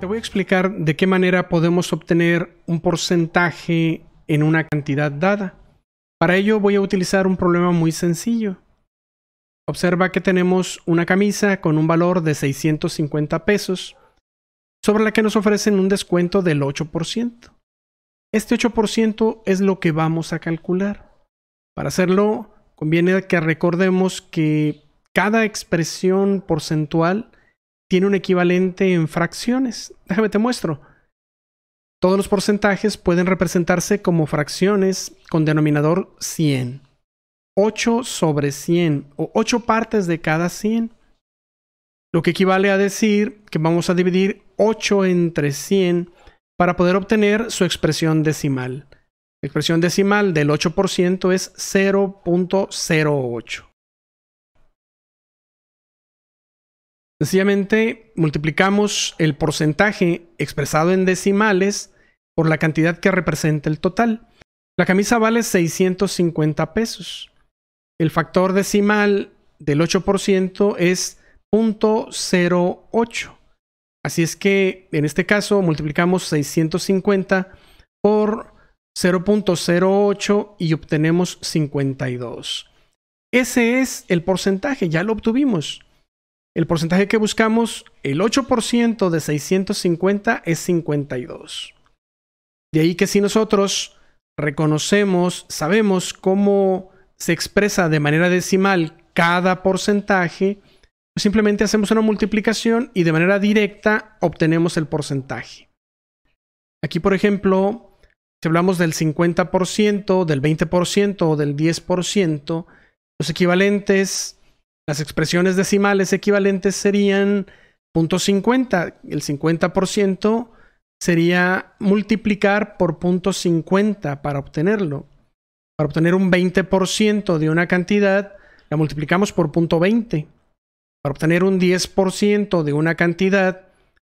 Te voy a explicar de qué manera podemos obtener un porcentaje en una cantidad dada. Para ello voy a utilizar un problema muy sencillo. Observa que tenemos una camisa con un valor de 650 pesos, sobre la que nos ofrecen un descuento del 8%. Este 8% es lo que vamos a calcular. Para hacerlo, conviene que recordemos que cada expresión porcentual tiene un equivalente en fracciones. Déjame te muestro. Todos los porcentajes pueden representarse como fracciones con denominador 100. 8 sobre 100 o 8 partes de cada 100. Lo que equivale a decir que vamos a dividir 8 entre 100 para poder obtener su expresión decimal. La expresión decimal del 8% es 0.08. Sencillamente multiplicamos el porcentaje expresado en decimales por la cantidad que representa el total. La camisa vale 650 pesos. El factor decimal del 8% es 0.08. Así es que en este caso multiplicamos 650 por 0.08 y obtenemos 52. Ese es el porcentaje, ya lo obtuvimos. El porcentaje que buscamos, el 8% de 650 es 52. De ahí que si nosotros reconocemos, sabemos cómo se expresa de manera decimal cada porcentaje, pues simplemente hacemos una multiplicación y de manera directa obtenemos el porcentaje. Aquí, por ejemplo, si hablamos del 50%, del 20% o del 10%, los equivalentes las expresiones decimales equivalentes serían .50. El 50% sería multiplicar por .50 para obtenerlo. Para obtener un 20% de una cantidad, la multiplicamos por .20. Para obtener un 10% de una cantidad,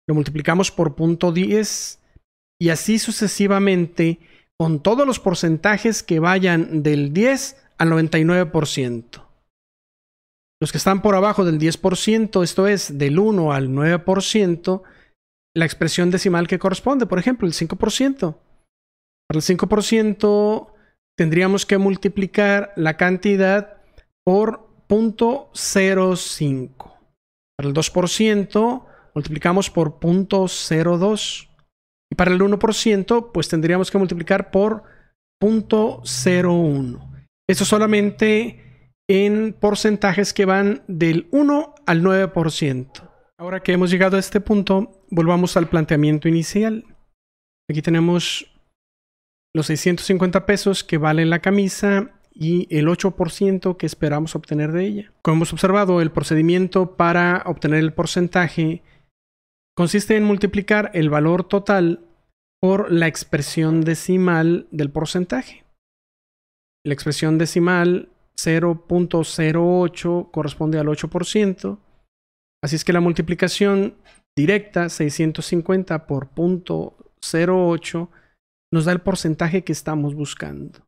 lo multiplicamos por .10 y así sucesivamente con todos los porcentajes que vayan del 10 al 99%. Los que están por abajo del 10%, esto es del 1 al 9%, la expresión decimal que corresponde, por ejemplo, el 5%. Para el 5% tendríamos que multiplicar la cantidad por .05 Para el 2% multiplicamos por .02 Y para el 1% pues tendríamos que multiplicar por .01 Esto solamente en porcentajes que van del 1 al 9%. Ahora que hemos llegado a este punto, volvamos al planteamiento inicial. Aquí tenemos los 650 pesos que vale la camisa y el 8% que esperamos obtener de ella. Como hemos observado, el procedimiento para obtener el porcentaje consiste en multiplicar el valor total por la expresión decimal del porcentaje. La expresión decimal 0.08 corresponde al 8%. Así es que la multiplicación directa, 650 por 0.08, nos da el porcentaje que estamos buscando.